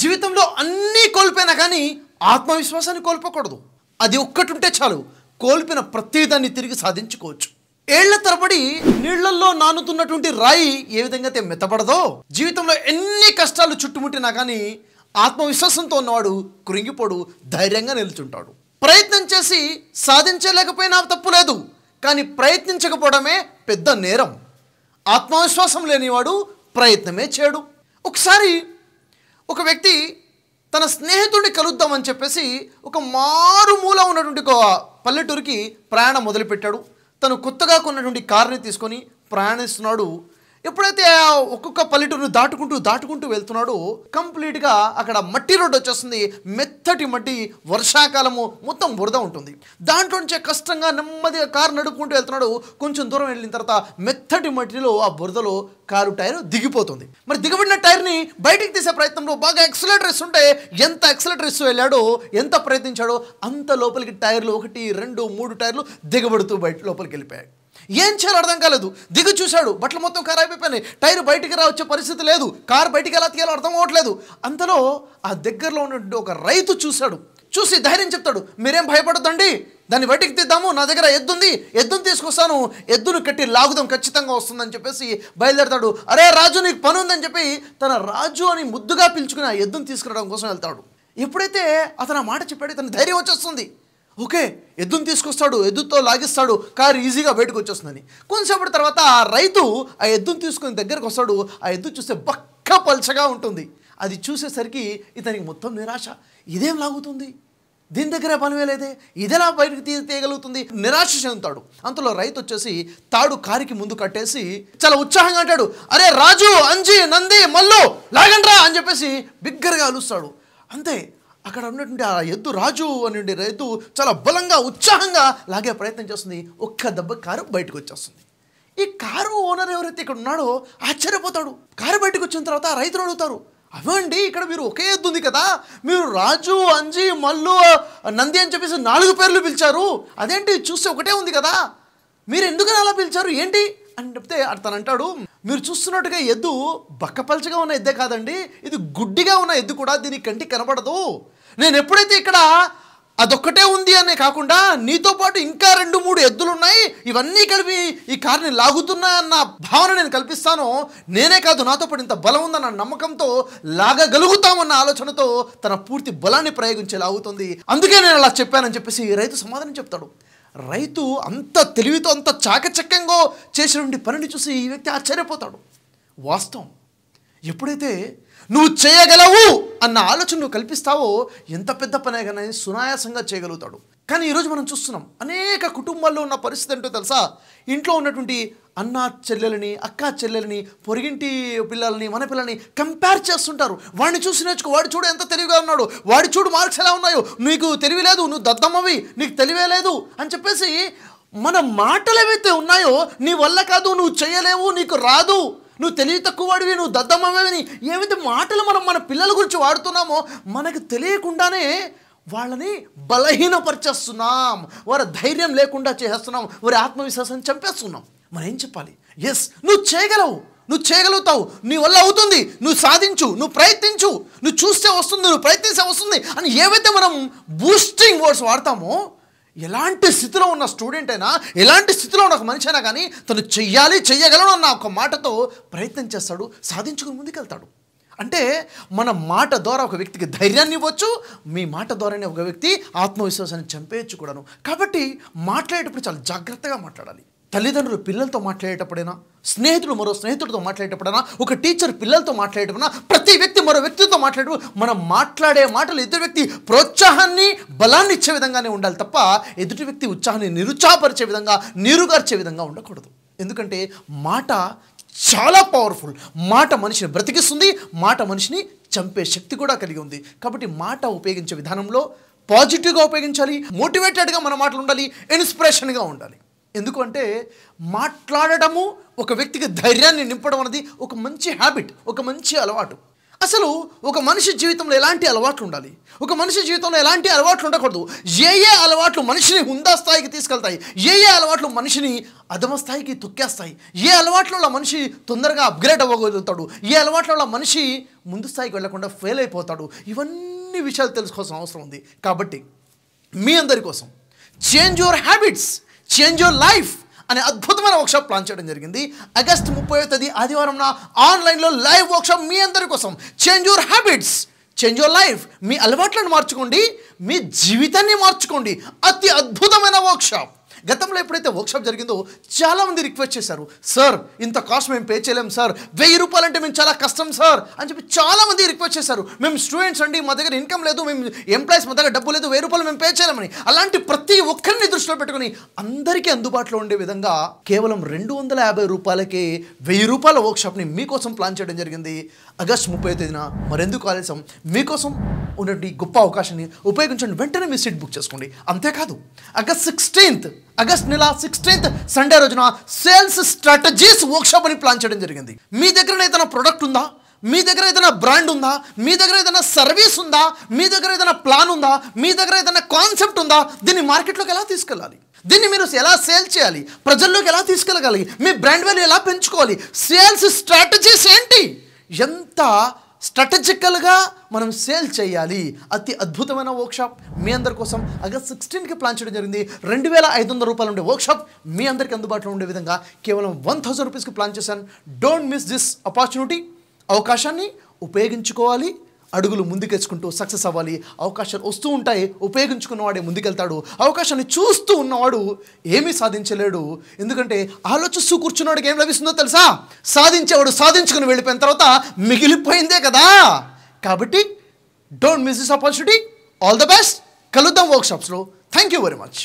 జీవితంలో అన్నీ కోల్పోయినా కానీ ఆత్మవిశ్వాసాన్ని కోల్పోకూడదు అది ఒక్కటి ఉంటే చాలు కోల్పోయిన ప్రతిదాన్ని తిరిగి సాధించుకోవచ్చు ఏళ్ల తరబడి నీళ్లలో నానుతున్నటువంటి రాయి ఏ విధంగా అయితే మెత్తపడదో జీవితంలో ఎన్ని కష్టాలు చుట్టుముట్టినా కానీ ఆత్మవిశ్వాసంతో ఉన్నవాడు కృంగిపోడు ధైర్యంగా నిలుచుంటాడు ప్రయత్నం చేసి సాధించలేకపోయినా తప్పు లేదు కానీ ప్రయత్నించకపోవడమే పెద్ద నేరం ఆత్మవిశ్వాసం లేనివాడు ప్రయత్నమే చేయడు ఒకసారి ఒక వ్యక్తి తన స్నేహితుడిని కలుద్దామని చెప్పేసి ఒక మారుమూల ఉన్నటువంటి ఒక పల్లెటూరికి ప్రయాణం మొదలుపెట్టాడు తను కొత్తగా కొన్నటువంటి కార్ని తీసుకొని ప్రయాణిస్తున్నాడు ఎప్పుడైతే ఒక్కొక్క పల్లెటూరు దాటుకుంటూ దాటుకుంటూ వెళ్తున్నాడో కంప్లీట్గా అక్కడ మట్టి రోడ్డు వచ్చేస్తుంది మెత్తటి మట్టి వర్షాకాలము మొత్తం బురద ఉంటుంది దాంట్లో నుంచే కష్టంగా నెమ్మదిగా కారు నడుపుకుంటూ వెళ్తున్నాడు కొంచెం దూరం వెళ్ళిన తర్వాత మెత్తటి మట్టిలో ఆ బురదలో కారు టైర్ దిగిపోతుంది మరి దిగబడిన టైర్ని బయటికి తీసే ప్రయత్నంలో బాగా ఎక్సలేటర్ ఉంటే ఎంత ఎక్సలేటర్ వెళ్ళాడో ఎంత ప్రయత్నించాడో అంత లోపలికి టైర్లు ఒకటి రెండు మూడు టైర్లు దిగబడుతూ బయట లోపలికి వెళ్ళిపోయాయి ఏం చేయాలో అర్థం కాలేదు దిగు చూశాడు బట్టలు మొత్తం ఖరాబ్ అయిపోయినాయి టైర్ బయటికి రా వచ్చే పరిస్థితి లేదు కారు బయటికి ఎలా తీయాలో అర్థం అవ్వట్లేదు అంతలో ఆ దగ్గరలో ఉన్న ఒక రైతు చూశాడు చూసి ధైర్యం చెప్తాడు మీరేం భయపడద్దండి దాన్ని బయటికి తీద్దాము నా దగ్గర ఎద్దుంది ఎద్దును తీసుకొస్తాను ఎద్దును కట్టి లాగుదాం ఖచ్చితంగా వస్తుందని చెప్పేసి బయలుదేరతాడు అరే రాజు నీకు పని ఉందని చెప్పి తన రాజు అని ముద్దుగా పిలుచుకుని ఆ ఎద్దును తీసుకురావడం కోసం వెళ్తాడు ఎప్పుడైతే అతను ఆ మాట చెప్పాడు తన ధైర్యం వచ్చేస్తుంది ఓకే ఎద్దును తీసుకొస్తాడు ఎద్దుతో లాగిస్తాడు కారు ఈజీగా బయటకు వచ్చేస్తుందని కొంతసేపటి తర్వాత ఆ రైతు ఆ ఎద్దును తీసుకుని దగ్గరకు వస్తాడు ఆ ఎద్దు చూస్తే బక్క పలచగా ఉంటుంది అది చూసేసరికి ఇతనికి మొత్తం నిరాశ ఇదేం లాగుతుంది దీని దగ్గరే బలమే లేదే ఇదేలా బయటకు తీ తీయగలుగుతుంది నిరాశ చెందుతాడు అంతలో రైతు వచ్చేసి తాడు కారికి ముందు కట్టేసి చాలా ఉత్సాహంగా అంటాడు అరే రాజు అంజి నంది మల్లు లాగండ్రా అని చెప్పేసి బిగ్గరగా అలుస్తాడు అంతే అక్కడ ఉన్నటువంటి ఆ ఎద్దు రాజు అనే రైతు చాలా బలంగా ఉత్సాహంగా లాగే ప్రయత్నం చేస్తుంది ఒక్క దెబ్బ కారు బయటకు వచ్చేస్తుంది ఈ కారు ఓనర్ ఎవరైతే ఇక్కడ ఉన్నాడో ఆశ్చర్యపోతాడు కారు బయటకు వచ్చిన తర్వాత ఆ రైతులు అడుగుతారు అవండి ఇక్కడ మీరు ఒకే ఎద్దు ఉంది కదా మీరు రాజు అంజి మల్లు నంది అని చెప్పేసి నాలుగు పేర్లు పిలిచారు అదేంటి చూస్తే ఒకటే ఉంది కదా మీరు ఎందుకని అలా పిలిచారు ఏంటి అని చెప్తే అతను అంటాడు మీరు చూస్తున్నట్టుగా ఎద్దు బక్కపల్చగా ఉన్న ఎద్దే కాదండి ఇది గుడ్డిగా ఉన్న ఎద్దు కూడా దీని కంటికి కనబడదు నేను ఎప్పుడైతే ఇక్కడ అదొక్కటే ఉంది అనే కాకుండా నీతో పాటు ఇంకా రెండు మూడు ఎద్దులు ఉన్నాయి ఇవన్నీ కలిపి ఈ కార్ని లాగుతున్నా అన్న భావన నేను కల్పిస్తాను నేనే కాదు నాతో పాటు ఇంత బలం ఉందన్న నమ్మకంతో లాగగలుగుతామన్న ఆలోచనతో తన పూర్తి బలాన్ని ప్రయోగించే లాగుతుంది అందుకే నేను అలా చెప్పానని చెప్పేసి రైతు సమాధానం చెప్తాడు రైతు అంత తెలివితో అంత చాకచక్యంగా చేసినటువంటి పనిని చూసి ఈ వ్యక్తి ఆశ్చర్యపోతాడు వాస్తవం ఎప్పుడైతే నువ్వు చేయగలవు అన్న ఆలోచన నువ్వు కల్పిస్తావో ఎంత పెద్ద పనే కానీ సునాయాసంగా చేయగలుగుతాడు కానీ ఈరోజు మనం చూస్తున్నాం అనేక కుటుంబాల్లో ఉన్న పరిస్థితి ఏంటో తెలుసా ఇంట్లో ఉన్నటువంటి అన్న చెల్లెలని అక్క చెల్లెలని పొరిగింటి పిల్లల్ని మన పిల్లల్ని కంపేర్ చేస్తుంటారు వాడిని చూసి నేర్చుకో వాడు చూడు ఎంత తెలివిగా ఉన్నాడు వాడి చూడు మార్క్స్ ఎలా ఉన్నాయో నీకు తెలివి లేదు నువ్వు దద్దమ్మవి నీకు తెలివే లేదు అని చెప్పేసి మన మాటలు ఏవైతే ఉన్నాయో నీ వల్ల కాదు నువ్వు చేయలేవు నీకు రాదు నువ్వు తెలివి వాడివి నువ్వు దద్దమ్మవేవిని ఏవైతే మాటలు మనం మన పిల్లల గురించి వాడుతున్నామో మనకు తెలియకుండానే వాళ్ళని బలహీనపరిచేస్తున్నాం వారి ధైర్యం లేకుండా చేసేస్తున్నాం వారి ఆత్మవిశ్వాసం చంపేస్తున్నాం మనం ఏం చెప్పాలి ఎస్ నువ్వు చేయగలవు నువ్వు చేయగలుగుతావు నీ వల్ల అవుతుంది నువ్వు సాధించు నువ్వు ప్రయత్నించు నువ్వు చూస్తే వస్తుంది నువ్వు ప్రయత్నిస్తే వస్తుంది అని ఏవైతే మనం బూస్టింగ్ వర్డ్స్ వాడతామో ఎలాంటి స్థితిలో ఉన్న స్టూడెంట్ అయినా ఎలాంటి స్థితిలో ఉన్న ఒక మనిషి అయినా కానీ తను చెయ్యాలి చెయ్యగలను అన్న ఒక మాటతో ప్రయత్నం చేస్తాడు సాధించుకుని ముందుకెళ్తాడు అంటే మన మాట ద్వారా ఒక వ్యక్తికి ధైర్యాన్ని ఇవ్వచ్చు మీ మాట ద్వారానే ఒక వ్యక్తి ఆత్మవిశ్వాసాన్ని చంపేయచ్చు కూడాను కాబట్టి మాట్లాడేటప్పుడు చాలా జాగ్రత్తగా మాట్లాడాలి తల్లిదండ్రులు పిల్లలతో మాట్లాడేటప్పుడైనా స్నేహితుడు మరో స్నేహితుడితో మాట్లాడేటప్పుడైనా ఒక టీచర్ పిల్లలతో మాట్లాడేటప్పుడైనా ప్రతి వ్యక్తి మరో వ్యక్తితో మాట్లాడేటప్పుడు మనం మాట్లాడే మాటలు ఎదుటి వ్యక్తి ప్రోత్సాహాన్ని బలాన్ని ఇచ్చే విధంగానే ఉండాలి తప్ప ఎదుటి వ్యక్తి ఉత్సాహాన్ని నిరుత్సాహపరిచే విధంగా నీరుగార్చే విధంగా ఉండకూడదు ఎందుకంటే మాట చాలా పవర్ఫుల్ మాట మనిషిని బ్రతికిస్తుంది మాట మనిషిని చంపే శక్తి కూడా కలిగి ఉంది కాబట్టి మాట ఉపయోగించే విధానంలో పాజిటివ్గా ఉపయోగించాలి మోటివేటెడ్గా మన మాటలు ఉండాలి ఇన్స్పిరేషన్గా ఉండాలి ఎందుకంటే మాట్లాడటము ఒక వ్యక్తికి ధైర్యాన్ని నింపడం అనేది ఒక మంచి హ్యాబిట్ ఒక మంచి అలవాటు అసలు ఒక మనిషి జీవితంలో ఎలాంటి అలవాట్లు ఉండాలి ఒక మనిషి జీవితంలో ఎలాంటి అలవాట్లు ఉండకూడదు ఏ ఏ అలవాట్లు మనిషిని ఉందా స్థాయికి తీసుకెళ్తాయి ఏ ఏ అలవాట్లు మనిషిని అధమ స్థాయికి తొక్కేస్తాయి ఏ అలవాట్ల వల్ల మనిషి తొందరగా అప్గ్రేడ్ అవ్వగలుగుతాడు ఏ అలవాట్ల వల్ల మనిషి ముందు స్థాయికి వెళ్లకుండా ఫెయిల్ అయిపోతాడు ఇవన్నీ విషయాలు తెలుసుకోవాల్సిన అవసరం ఉంది కాబట్టి మీ అందరి కోసం change your habits change your life అనే అద్భుతమైన వర్క్షాప్ ప్లాన్ చేయడం జరిగింది ఆగస్ట్ ముప్పై తేదీ ఆదివారం ఆన్లైన్లో లైవ్ వర్క్షాప్ మీ అందరి కోసం change your habits change your life మీ అలవాట్లను మార్చుకోండి మీ జీవితాన్ని మార్చుకోండి అతి అద్భుతమైన వర్క్షాప్ గతంలో ఎప్పుడైతే వర్క్షాప్ జరిగిందో చాలామంది రిక్వెస్ట్ చేశారు సార్ ఇంత కాస్ట్ మేము పే చేయలేం సార్ వెయ్యి రూపాయలు అంటే మేము చాలా కష్టం సార్ అని చెప్పి చాలామంది రిక్వెస్ట్ చేశారు మేము స్టూడెంట్స్ అండి మా దగ్గర ఇన్కమ్ లేదు మేము ఎంప్లాయీస్ మా దగ్గర డబ్బు లేదు వెయ్యి రూపాయలు మేము పే చేయలేమని అలాంటి ప్రతి ఒక్కరిని దృష్టిలో పెట్టుకుని అందరికీ అందుబాటులో ఉండే విధంగా కేవలం రెండు వందల యాభై రూపాయలకి వెయ్యి రూపాయల వర్క్షాప్ని మీకోసం ప్లాన్ చేయడం జరిగింది ఆగస్ట్ ముప్పై తేదీన మరెందుకు ఆలస్యం మీకోసం ఉన్నటువంటి గొప్ప అవకాశాన్ని ఉపయోగించండి వెంటనే మీ సీట్ బుక్ చేసుకోండి అంతేకాదు ఆగస్ట్ సిక్స్టీన్త్ ఆగస్ట్ నెల సిక్స్టీన్త్ సండే రోజున సేల్స్ స్ట్రాటజీస్ వర్క్షాప్ అని ప్లాన్ చేయడం జరిగింది మీ దగ్గర ఏదైనా ప్రొడక్ట్ ఉందా మీ దగ్గర ఏదైనా బ్రాండ్ ఉందా మీ దగ్గర ఏదైనా సర్వీస్ ఉందా మీ దగ్గర ఏదైనా ప్లాన్ ఉందా మీ దగ్గర ఏదైనా కాన్సెప్ట్ ఉందా దీన్ని మార్కెట్లోకి ఎలా తీసుకెళ్ళాలి దీన్ని మీరు ఎలా సేల్ చేయాలి ప్రజల్లోకి ఎలా తీసుకెళ్ళగలిగి మీ బ్రాండ్ వాల్యూ ఎలా పెంచుకోవాలి సేల్స్ స్ట్రాటజీస్ ఏంటి ఎంత స్ట్రాటజికల్గా మనం సేల్ చేయాలి అతి అద్భుతమైన వర్క్షాప్ మీ అందరి కోసం ఆగస్ట్ సిక్స్టీన్కి ప్లాన్ చేయడం జరిగింది రెండు వేల ఐదు వందల రూపాయలు ఉండే వర్క్షాప్ మీ అందరికీ అందుబాటులో ఉండే విధంగా కేవలం వన్ థౌజండ్ రూపీస్కి ప్లాన్ చేశాను డోంట్ మిస్ దిస్ ఆపర్చునిటీ అవకాశాన్ని ఉపయోగించుకోవాలి అడుగులు ముందుకెచ్చుకుంటూ సక్సెస్ అవ్వాలి అవకాశాలు వస్తూ ఉంటాయి ఉపయోగించుకున్నవాడే ముందుకెళ్తాడు అవకాశాన్ని చూస్తూ ఉన్నవాడు ఏమీ సాధించలేడు ఎందుకంటే ఆలోచిస్తూ కూర్చున్నవాడికి ఏం లభిస్తుందో తెలుసా సాధించేవాడు సాధించుకుని వెళ్ళిపోయిన తర్వాత మిగిలిపోయిందే కదా కాబట్టి don't miss this opportunity all the best కలుద్దాం వర్క్షాప్స్లో థ్యాంక్ యూ వెరీ మచ్